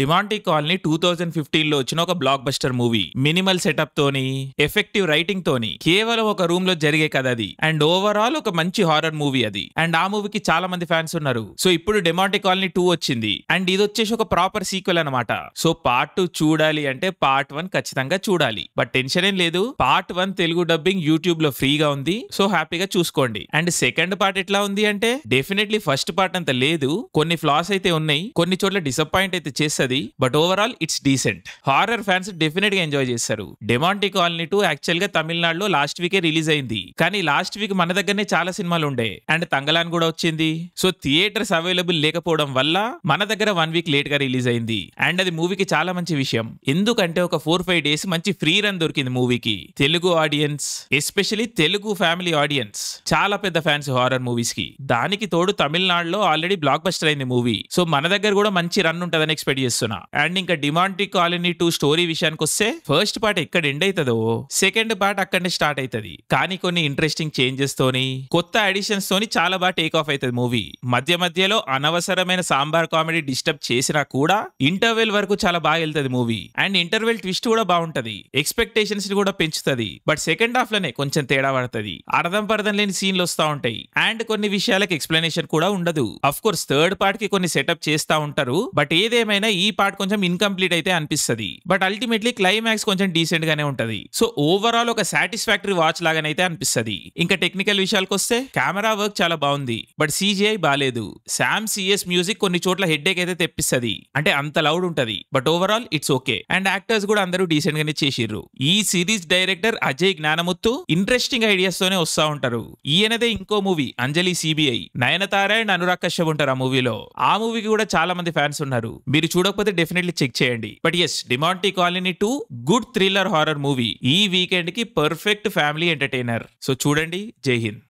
డిమాంటీ colony two thousand fifteen లో వచ్చిన ఒక blockbuster movie minimal setup తోని ఎఫెక్టివ్ రైటింగ్ తోని కేవలం ఒక రూమ్ లో జరిగే కథ అది అండ్ ఓవరాల్ ఒక మంచి హారర్ మూవీ అది అండ్ ఆ మూవీకి చాలా మంది ఫ్యాన్స్ ఉన్నారు సో ఇప్పుడు డిమాంటీ కాలనీ టూ వచ్చింది అండ్ ఇది వచ్చేసి ఒక ప్రాపర్ సీక్వెల్ అనమాట సో పార్ట్ టూ చూడాలి అంటే పార్ట్ వన్ ఖచ్చితంగా చూడాలి బట్ టెన్షన్ ఏం లేదు part one Telugu dubbing YouTube లో ఫ్రీగా ఉంది సో హ్యాపీగా చూసుకోండి అండ్ సెకండ్ పార్ట్ ఎట్లా ఉంది అంటే డెఫినెట్లీ ఫస్ట్ పార్ట్ అంత లేదు కొన్ని ఫ్లాస్ అయితే ఉన్నాయి కొన్ని చోట్ల డిసప్పాయింట్ అయితే చేస్తారు అది but overall it's decent horror fans definite గా ఎంజాయ్ చేశారు డెమాంటి కాలనీ టూ యాక్చువల్ గా తమిళనాడులో లాస్ట్ వీక్ రిలీజ్ అయింది కానీ లాస్ట్ వీక్ మన దగ్గరనే చాలా సినిమాలు ఉండే అండ్ తంగలాన్ కూడా వచ్చింది సో థియేటర్స్ అవైలబుల్ లేకపోవడం వల్ల మన దగ్గర వన్ వీక్ లేట్ గా రిలీజ్ అయింది అండ్ అది మూవీకి చాలా మంచి విషయం ఎందుకంటే ఒక ఫోర్ ఫైవ్ డేస్ మంచి ఫ్రీ రన్ దొరికింది మూవీకి Telugu audience especially Telugu family audience చాలా పెద్ద ఫ్యాన్స్ హారర్ మూవీస్ కి దానికి తోడు తమిళనాడులో ఆల్రెడీ బ్లాక్ బస్టర్ అయింది మూవీ సో మన దగ్గర కూడా మంచి రన్ ఉంటుందని ఎక్స్పెక్ట్ చేస్తున్నా అండ్ ఇంకా డిమాంటిక్ కాలనీ టూ స్టోరీ విషయానికి వస్తే ఫస్ట్ పార్ట్ ఎక్కడ ఎండ్ అవుతుందో సెకండ్ పార్ట్ అక్కడనే స్టార్ట్ అవుతుంది కానీ కొన్ని ఇంట్రెస్టింగ్ చేంజెస్ తోని కొత్త అడిషన్స్ తోని చాలా బాగా టేక్ ఆఫ్ అవుతుంది మూవీ మధ్య మధ్యలో అనవసరమైన సాంబార్ కామెడీ డిస్టర్బ్ చేసినా కూడా ఇంటర్వెల్ వరకు చాలా బాగా వెళ్తుంది మూవీ అండ్ ఇంటర్వెల్ ట్విస్ట్ కూడా బాగుంటది ఎక్స్పెక్టేషన్స్ ని కూడా పెంచుతుంది బట్ సెకండ్ హాఫ్ లోనే కొంచెం తేడా పడుతుంది అర్థం పర్థం లేని సీన్లు వస్తా ఉంటాయి అండ్ కొన్ని విషయాలకు ఎక్స్ప్లెనేషన్ కూడా ఉండదు అఫ్ కోర్స్ థర్డ్ పార్ట్ కి కొన్ని సెటప్ చేస్తా ఉంటారు బట్ ఏదేమైనా ఈ పార్ట్ కొంచెం ఇన్కంప్లీట్ అయితే అనిపిస్తుంది బట్ అల్టిమేట్లీ క్లైమాక్స్ కొంచెం డీసెంట్ గానే ఉంటది సో ఓవరాల్ ఒక సాటిస్ఫాక్టరీ వాచ్ లాగానైతే అనిపిస్తుంది ఇంకా టెక్నికల్ విషయాలకు వస్తే కెమెరా వర్క్ చాలా బాగుంది బట్ సీజీఐ బాగాలేదు శామ్ సిఎస్ మ్యూజిక్ కొన్ని చోట్ల హెడ్ఏక్ అయితే తెప్పిస్తుంది అంటే అంత లౌడ్ ఉంటది but overall it's okay and actors కూడా అందరూ డీసెంట్ గానే చేసిర్రు ఈ series director Ajay Gnanamuthu interesting ideas తోనే వస్తా ఉంటారు ఈయనదే ఇంకో movie Anjali CBI Nayanthara and Anurag Kashyap ఉంటారు ఆ మూవీలో ఆ మూవీకి కూడా చాలా మంది ఫ్యాన్స్ ఉన్నారు మీరు చూడ లేకపోతే డెఫినెట్లీ చెక్ చేయండి but yes Demonte colony two good thriller horror movie ఈ వీకెండ్ కి పర్ఫెక్ట్ ఫ్యామిలీ ఎంటర్టైనర్ సో చూడండి జై హింద్